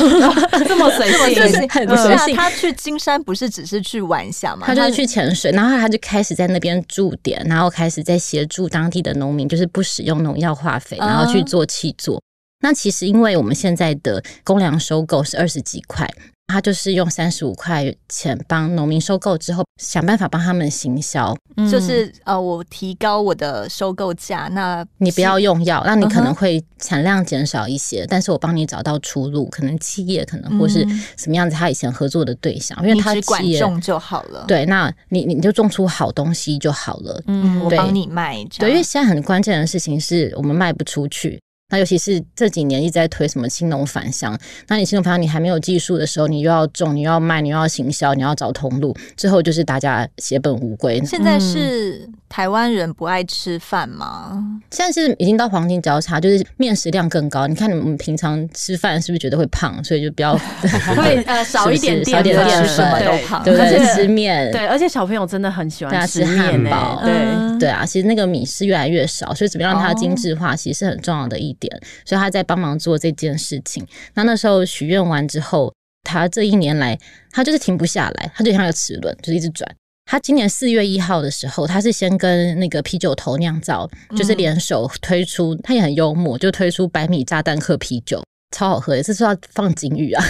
这么随性，[LAUGHS] 很随性。他去金山不是只是去玩一下嘛？他就是去潜水，然后他就开始在那边驻点，然后开始在协助当地的农民，就是不使用农药化肥，然后去做气作。那其实因为我们现在的公粮收购是二十几块。他就是用三十五块钱帮农民收购之后，想办法帮他们行销。就是呃，我提高我的收购价，那你不要用药，那你可能会产量减少一些，但是我帮你找到出路，可能企业可能或是什么样子，他以前合作的对象，因为他只管种就好了。对，那你你就种出好东西就好了。嗯，我帮你卖。对，因为现在很关键的事情是我们卖不出去。那尤其是这几年一直在推什么青农返乡，那你青农返乡，你还没有技术的时候，你又要种，你又要卖，你又要行销，你要找通路，最后就是大家血本无归。现在是台湾人不爱吃饭吗？现在是已经到黄金交叉，就是面食量更高。你看你们平常吃饭是不是觉得会胖，所以就比较 [LAUGHS] 会呃 [LAUGHS] 少一点，少一点什么都胖，对不对？吃面对，而且小朋友真的很喜欢吃汉堡，对对啊。其实那个米是越来越少，所以怎么让它精致化，其实是很重要的一。点，所以他在帮忙做这件事情。那那时候许愿完之后，他这一年来他就是停不下来，他就像个齿轮，就是一直转。他今年四月一号的时候，他是先跟那个啤酒头酿造就是联手推出，他也很幽默，就推出百米炸弹客啤酒。超好喝，也是说要放金鱼啊，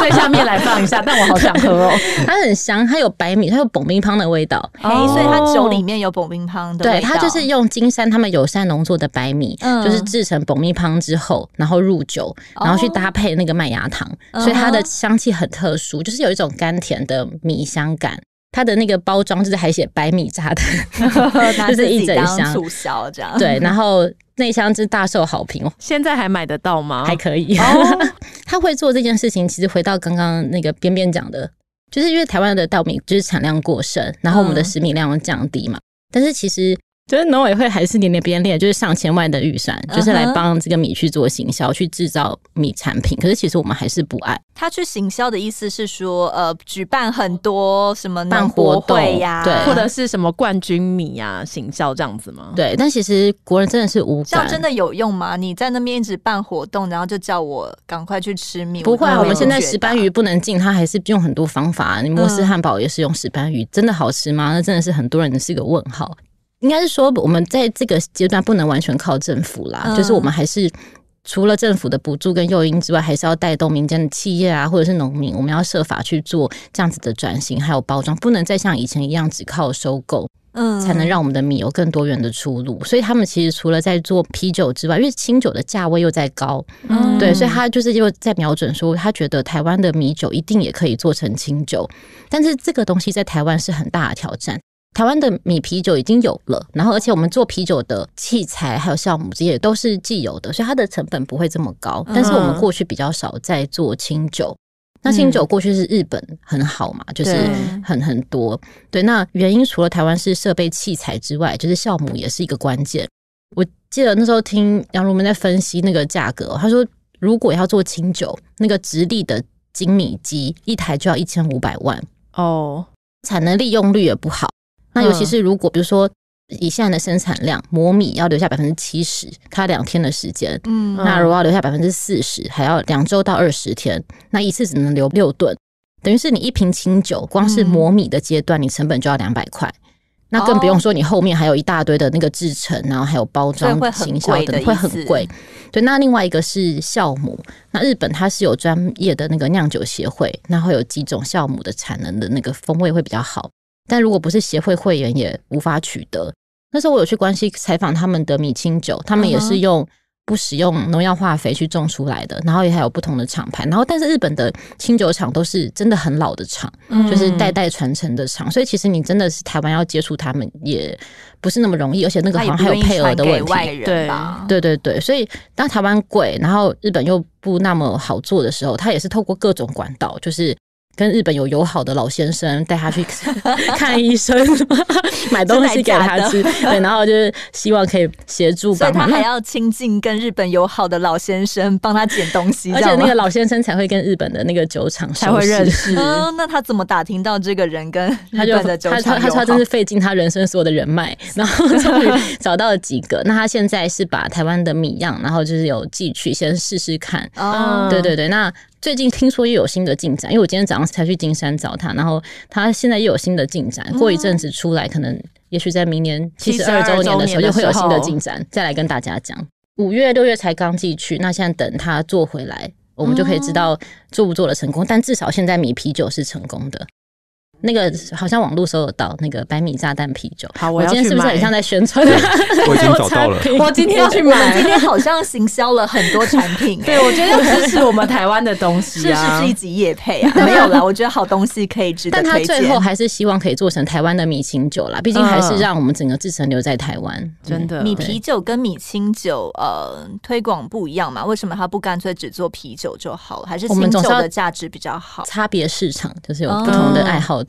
在 [LAUGHS] 下面来放一下，[LAUGHS] 但我好想喝哦。它很香，它有白米，它有硼冰汤的味道，嘿，所以它酒里面有硼冰汤的味道。对，它就是用金山他们友善农做的白米，就是制成硼冰汤之后，然后入酒，然后去搭配那个麦芽糖，所以它的香气很特殊，就是有一种甘甜的米香感。它的那个包装就是还写白米渣的，[LAUGHS] 就是一整箱促销这样。对，然后。内箱真大受好评哦，现在还买得到吗？还可以。[LAUGHS] 他会做这件事情，其实回到刚刚那个边边讲的，就是因为台湾的稻米就是产量过剩，然后我们的食米量降低嘛，但是其实。所以，农委会还是你那编列，就是上千万的预算，就是来帮这个米去做行销，去制造米产品。可是其实我们还是不爱。他去行销的意思是说，呃，举办很多什么活动呀，或者是什么冠军米呀行销这样子吗？对。但其实国人真的是无感，这样真的有用吗？你在那边一直办活动，然后就叫我赶快去吃米，不会。我们现在石斑鱼不能进，他还是用很多方法。你摩斯汉堡也是用石斑鱼，真的好吃吗？那真的是很多人是一个问号。应该是说，我们在这个阶段不能完全靠政府啦，就是我们还是除了政府的补助跟诱因之外，还是要带动民间的企业啊，或者是农民，我们要设法去做这样子的转型，还有包装，不能再像以前一样只靠收购，嗯，才能让我们的米有更多元的出路。所以他们其实除了在做啤酒之外，因为清酒的价位又在高，嗯，对，所以他就是又在瞄准说，他觉得台湾的米酒一定也可以做成清酒，但是这个东西在台湾是很大的挑战。台湾的米啤酒已经有了，然后而且我们做啤酒的器材还有酵母这些都是既有的，所以它的成本不会这么高。但是我们过去比较少在做清酒，那清酒过去是日本很好嘛，就是很很多。对，那原因除了台湾是设备器材之外，就是酵母也是一个关键。我记得那时候听杨如梅在分析那个价格，他说如果要做清酒，那个直立的精米机一台就要一千五百万哦，产能利用率也不好。那尤其是如果比如说以现在的生产量磨米要留下百分之七十，它两天的时间，嗯，那如果要留下百分之四十，还要两周到二十天，那一次只能留六吨，等于是你一瓶清酒，光是磨米的阶段，你成本就要两百块，那更不用说你后面还有一大堆的那个制成，然后还有包装、行销，等，会很贵。对，那另外一个是酵母，那日本它是有专业的那个酿酒协会，那会有几种酵母的产能的那个风味会比较好。但如果不是协会会员，也无法取得。那时候我有去关系采访他们的米清酒，他们也是用不使用农药化肥去种出来的，然后也还有不同的厂牌。然后，但是日本的清酒厂都是真的很老的厂，就是代代传承的厂。所以，其实你真的是台湾要接触他们，也不是那么容易。而且那个好像还有配额的问题。对，对，对，对。所以当台湾贵，然后日本又不那么好做的时候，他也是透过各种管道，就是。跟日本有友好的老先生带他去 [LAUGHS] 看医生，买东西给他吃，对，然后就是希望可以协助。他还要亲近跟日本友好的老先生，帮他捡东西。而且那个老先生才会跟日本的那个酒厂才会认识。嗯，[LAUGHS] 那他怎么打听到这个人跟日本的酒厂？他他他真是费尽他人生所有的人脉，[LAUGHS] 然后终于找到了几个。那他现在是把台湾的米样，然后就是有寄去先试试看。啊，对对对，那。最近听说又有新的进展，因为我今天早上才去金山找他，然后他现在又有新的进展，过一阵子出来，可能也许在明年七十二周年的时候就会有新的进展，再来跟大家讲。五月六月才刚寄去，那现在等他做回来，我们就可以知道做不做的成功。但至少现在米啤酒是成功的。那个好像网络搜有到那个白米炸弹啤酒，好，我今天是不是很像在宣传？我已经 [LAUGHS] 找到了，我今天要去买。今天好像行销了很多产品，[LAUGHS] 对我觉得支持我们台湾的东西啊，是是一级夜配啊，[LAUGHS] 没有啦，我觉得好东西可以值得推荐。但他最后还是希望可以做成台湾的米清酒啦，毕竟还是让我们整个制成留在台湾。真的，米啤酒跟米清酒呃推广不一样嘛？为什么他不干脆只做啤酒就好了？还是清酒的价值比较好？差别市场就是有不同的爱好。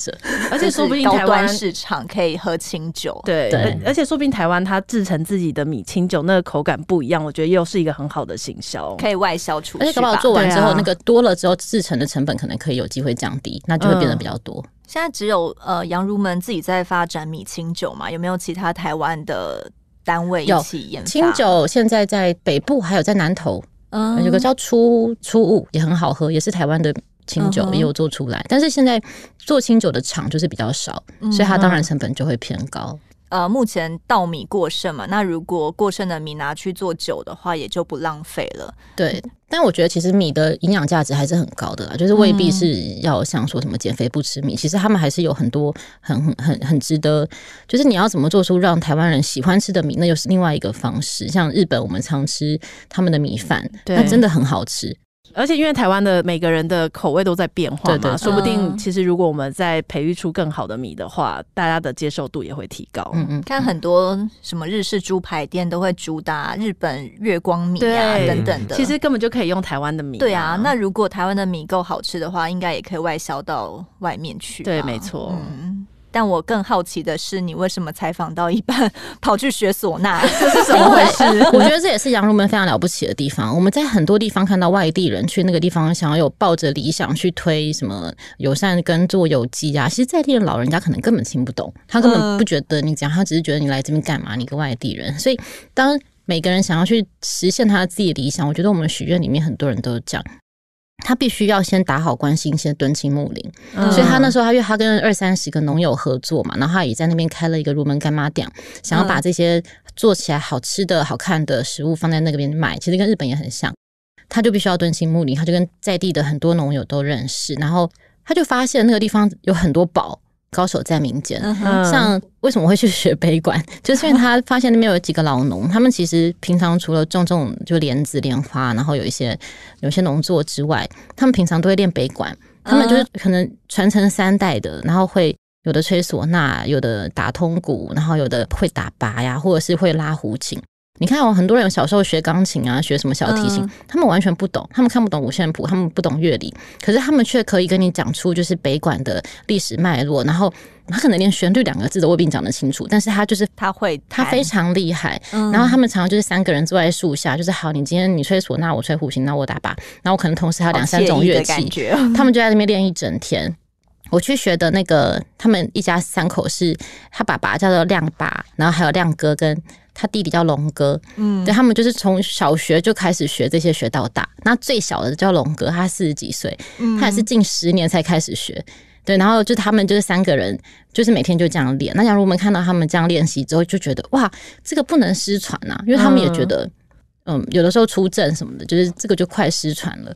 而且说不定台湾市场可以喝清酒，对，而且说不定台湾它制成自己的米清酒，那个口感不一样，我觉得又是一个很好的行销，可以外销出去。而且搞不好做完之后，那个多了之后，制成的成本可能可以有机会降低，那就会变得比较多。现在只有呃杨如们自己在发展米清酒嘛？有没有其他台湾的单位一起研发清酒？现在在北部还有在南投，嗯，有个叫初初雾，也很好喝，也是台湾的。清酒也有做出来，但是现在做清酒的厂就是比较少，所以它当然成本就会偏高。呃，目前稻米过剩嘛，那如果过剩的米拿去做酒的话，也就不浪费了。对，但我觉得其实米的营养价值还是很高的啦，就是未必是要像说什么减肥不吃米，其实他们还是有很多很很很值得。就是你要怎么做出让台湾人喜欢吃的米，那就是另外一个方式。像日本，我们常吃他们的米饭，那真的很好吃。而且因为台湾的每个人的口味都在变化嘛，说不定其实如果我们在培育出更好的米的话，大家的接受度也会提高。嗯，嗯，看很多什么日式猪排店都会主打日本月光米呀等等的，其实根本就可以用台湾的米。对啊，那如果台湾的米够好吃的话，应该也可以外销到外面去。对，没错。嗯。但我更好奇的是，你为什么采访到一半 [LAUGHS] 跑去学唢呐？这 [LAUGHS] 是怎么回事？我觉得这也是羊肉门非常了不起的地方。我们在很多地方看到外地人去那个地方，想要有抱着理想去推什么友善跟做有机啊，其实在地的老人家可能根本听不懂，他根本不觉得你讲，他只是觉得你来这边干嘛？你个外地人。所以当每个人想要去实现他自己的理想，我觉得我们许愿里面很多人都这样。他必须要先打好关系，先蹲青木林，所以他那时候，他因为他跟二三十个农友合作嘛，然后他也在那边开了一个入门干妈店，想要把这些做起来好吃的好看的食物放在那边卖，其实跟日本也很像，他就必须要蹲青木林，他就跟在地的很多农友都认识，然后他就发现那个地方有很多宝。高手在民间，像为什么会去学北管？[LAUGHS] 就是因为他发现那边有几个老农，他们其实平常除了种这种就莲子、莲花，然后有一些有些农作之外，他们平常都会练北管。他们就是可能传承三代的，然后会有的吹唢呐，有的打通鼓，然后有的会打拔呀，或者是会拉胡琴。你看，我很多人小时候学钢琴啊，学什么小提琴，他们完全不懂，他们看不懂五线谱，他们不懂乐理，可是他们却可以跟你讲出就是北管的历史脉络，然后他可能连旋律两个字都未必讲得清楚，但是他就是他会，他非常厉害。然后他们常常就是三个人坐在树下，就是好，你今天你吹唢呐，我吹胡琴，那我打把，然我可能同时还有两三种乐器，[LAUGHS] 他们就在那边练一整天。我去学的那个，他们一家三口是他爸爸叫做亮爸，然后还有亮哥跟。他弟弟叫龙哥，嗯，对，他们就是从小学就开始学这些学到大。那最小的叫龙哥，他四十几岁，他也是近十年才开始学。对，然后就他们就是三个人，就是每天就这样练。那假如我们看到他们这样练习之后，就觉得哇，这个不能失传啊，因为他们也觉得，嗯，有的时候出阵什么的，就是这个就快失传了。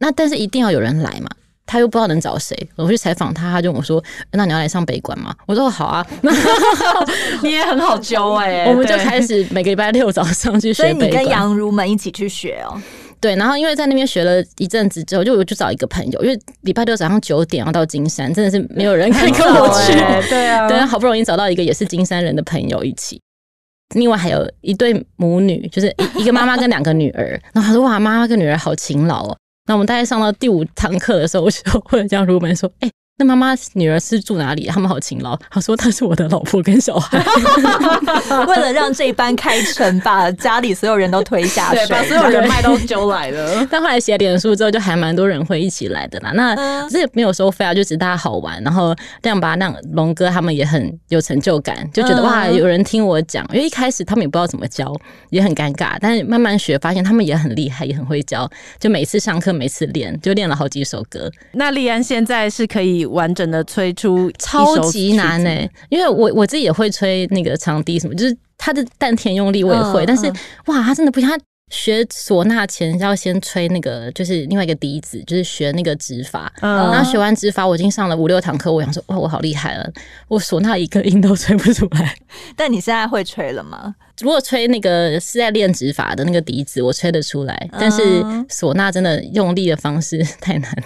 那但是一定要有人来嘛。他又不知道能找谁，我去采访他，他就跟我说：“那你要来上北馆吗？”我说：“好啊。[LAUGHS] ”你也很好教哎，[LAUGHS] 我们就开始每个礼拜六早上去学北馆。所以你跟杨如们一起去学哦。对，然后因为在那边学了一阵子之后，就我就找一个朋友，因为礼拜六早上九点要到金山，真的是没有人可以跟我去。[LAUGHS] 对啊，对好不容易找到一个也是金山人的朋友一起。另外还有一对母女，就是一一个妈妈跟两个女儿。然后他说：“哇，妈妈跟女儿好勤劳哦。”那我们大概上到第五堂课的时候，我就会这样入门说：“哎。”妈妈女儿是住哪里？他们好勤劳。他说：“他是我的老婆跟小孩。[LAUGHS] ”为了让这一班开成，把家里所有人都推下去，把所有人脉都揪来了。[LAUGHS] 但后来写脸书之后，就还蛮多人会一起来的啦。那这没有收费啊，就只是大家好玩。然后这样吧，那龙哥他们也很有成就感，就觉得哇，有人听我讲。因为一开始他们也不知道怎么教，也很尴尬。但是慢慢学，发现他们也很厉害，也很会教。就每次上课，每次练，就练了好几首歌。那丽安现在是可以。完整的吹出超级难哎，因为我我自己也会吹那个长笛什么，就是他的丹田用力我也会，但是哇，他真的不像学唢呐前要先吹那个，就是另外一个笛子，就是学那个指法。然后学完指法，我已经上了五六堂课，我想说哇，我好厉害了，我唢呐一个音都吹不出来。[LAUGHS] 但你现在会吹了吗？如果吹那个是在练指法的那个笛子，我吹得出来，但是唢呐真的用力的方式太难了。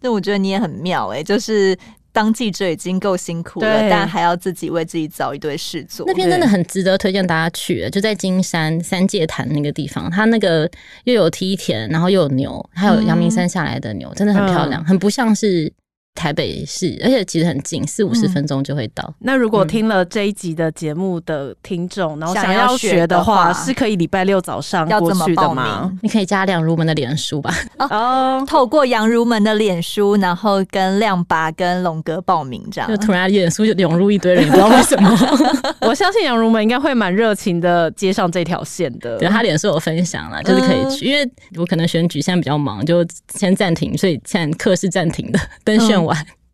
那我觉得你也很妙哎，就是当记者已经够辛苦了，但还要自己为自己找一堆事做。那边真的很值得推荐大家去，就在金山三界潭那个地方，它那个又有梯田，然后又有牛，还有阳明山下来的牛，真的很漂亮，很不像是。台北市，而且其实很近，四五十分钟就会到。那如果听了这一集的节目的听众，然后想要学的话，是可以礼拜六早上要去么报你可以加杨如门的脸书吧。[LAUGHS] 哦，透过杨如门的脸书，然后跟亮爸、跟龙哥报名这样。就突然脸书就涌入一堆人，不知道为什么。[LAUGHS] 我相信杨如门应该会蛮热情的接上这条线的。对，他脸书有分享了，就是可以去。因为我可能选举现在比较忙，就先暂停，所以现在课是暂停的，等选。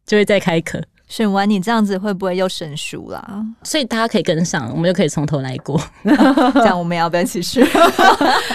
就会再开口。选完你这样子会不会又生疏啦？所以大家可以跟上，我们就可以从头来过。[LAUGHS] [LAUGHS] 这样我们要不要一起睡？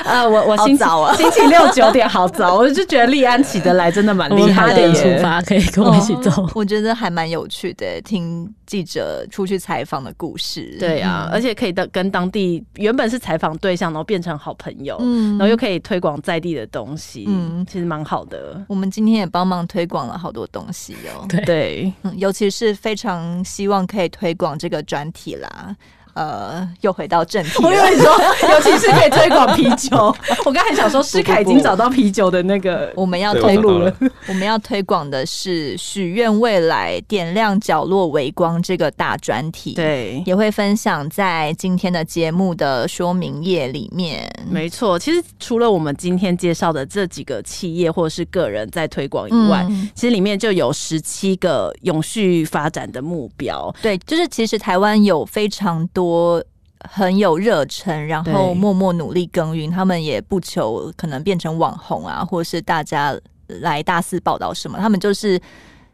啊，我我好早啊，[LAUGHS] 星期六九点好早，我就觉得利安起得来真的蛮厉害的。出发可以跟我一起走，我觉得还蛮有趣的，听记者出去采访的故事。对啊，而且可以的，跟当地原本是采访对象，然后变成好朋友，嗯，然后又可以推广在地的东西，嗯，其实蛮好的。我们今天也帮忙推广了好多东西哦。对，尤其。其实是非常希望可以推广这个专题啦。呃，又回到正题。[LAUGHS] 我跟你说，[LAUGHS] 尤其是可以推广啤酒。[LAUGHS] 我刚才想说，诗凯已经找到啤酒的那个，我们要推广了。我们要推广的是“许愿未来，点亮角落微光”这个大专题。对，也会分享在今天的节目的说明页里面。没错，其实除了我们今天介绍的这几个企业或者是个人在推广以外，其实里面就有十七个永续发展的目标。对，就是其实台湾有非常多。多很有热忱，然后默默努力耕耘。他们也不求可能变成网红啊，或是大家来大肆报道什么。他们就是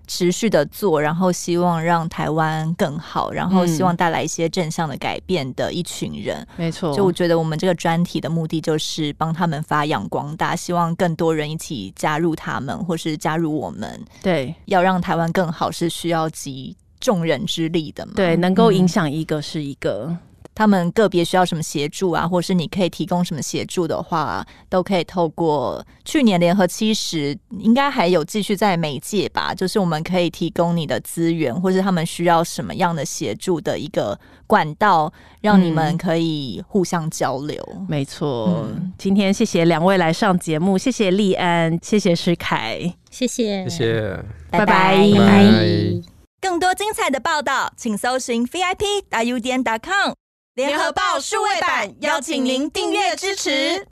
持续的做，然后希望让台湾更好，然后希望带来一些正向的改变的一群人。没错，就我觉得我们这个专题的目的就是帮他们发扬光大，希望更多人一起加入他们，或是加入我们。对，要让台湾更好是需要集。众人之力的嘛，对，能够影响一个是一个，他们个别需要什么协助啊，或者是你可以提供什么协助的话，都可以透过去年联合七十，应该还有继续在媒介吧，就是我们可以提供你的资源，或是他们需要什么样的协助的一个管道，让你们可以互相交流。没错，今天谢谢两位来上节目，谢谢利安，谢谢石凯，谢谢谢谢，拜拜拜拜。更多精彩的报道，请搜寻 VIP .U .N .COM 联合报数位版，邀请您订阅支持。